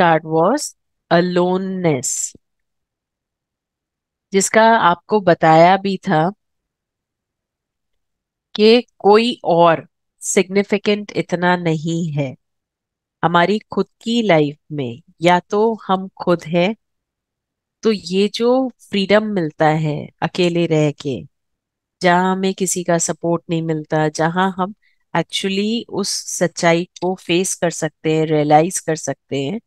card was aloneness जिसका आपको बताया भी था कि कोई और सिग्निफिकेंट इतना नहीं है हमारी खुद की लाइफ में या तो हम खुद हैं तो ये जो फ्रीडम मिलता है अकेले रह के जहाँ हमें किसी का सपोर्ट नहीं मिलता जहाँ हम एक्चुअली उस सच्चाई को फेस कर सकते हैं रियलाइज कर सकते हैं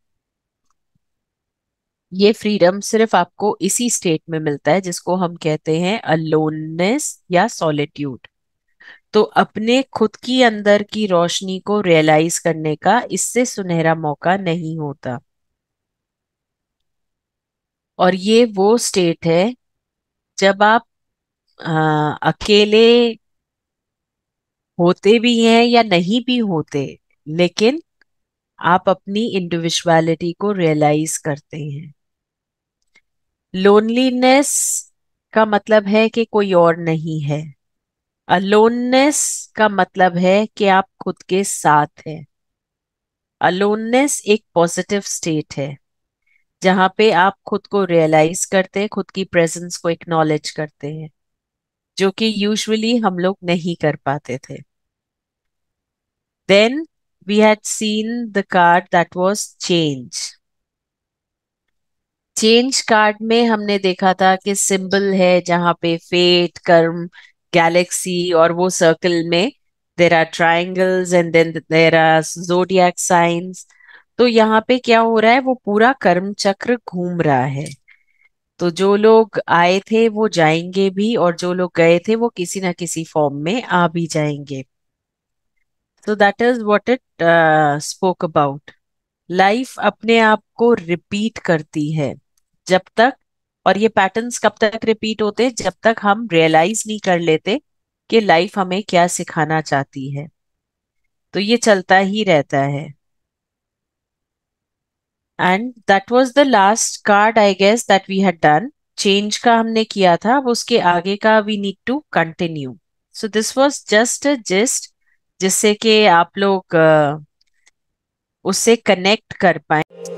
ये फ्रीडम सिर्फ आपको इसी स्टेट में मिलता है जिसको हम कहते हैं अलोननेस या सॉलिट्यूड तो अपने खुद की अंदर की रोशनी को रियलाइज करने का इससे सुनहरा मौका नहीं होता और ये वो स्टेट है जब आप आ, अकेले होते भी हैं या नहीं भी होते लेकिन आप अपनी इंडिविजुअलिटी को रियलाइज करते हैं लोनलीनेस का मतलब है कि कोई और नहीं है अलोननेस का मतलब है कि आप खुद के साथ हैं अलोननेस एक पॉजिटिव स्टेट है जहां पे आप खुद को रियलाइज करते हैं खुद की प्रेजेंस को एक्नॉलेज करते हैं जो कि यूजुअली हम लोग नहीं कर पाते थे then we had seen the card that was change change card में हमने देखा था कि सिंबल है जहां पे फेट कर्म गैलेक्सी और वो सर्कल में there are triangles and then there are zodiac signs तो यहाँ पे क्या हो रहा है वो पूरा कर्म चक्र घूम रहा है तो जो लोग आए थे वो जाएंगे भी और जो लोग गए थे वो किसी ना किसी फॉर्म में आ भी जाएंगे तो that is what it spoke about life अपने आप को रिपीट करती है जब तक और ये पैटर्न्स कब तक रिपीट होते जब तक हम रियलाइज नहीं कर लेते कि लाइफ हमें क्या सिखाना चाहती है तो ये चलता ही रहता है and that was the last card I guess that we had done change का हमने किया था अब उसके आगे का we need to continue so this was just just gist जिससे कि आप लोग उससे कनेक्ट कर पाए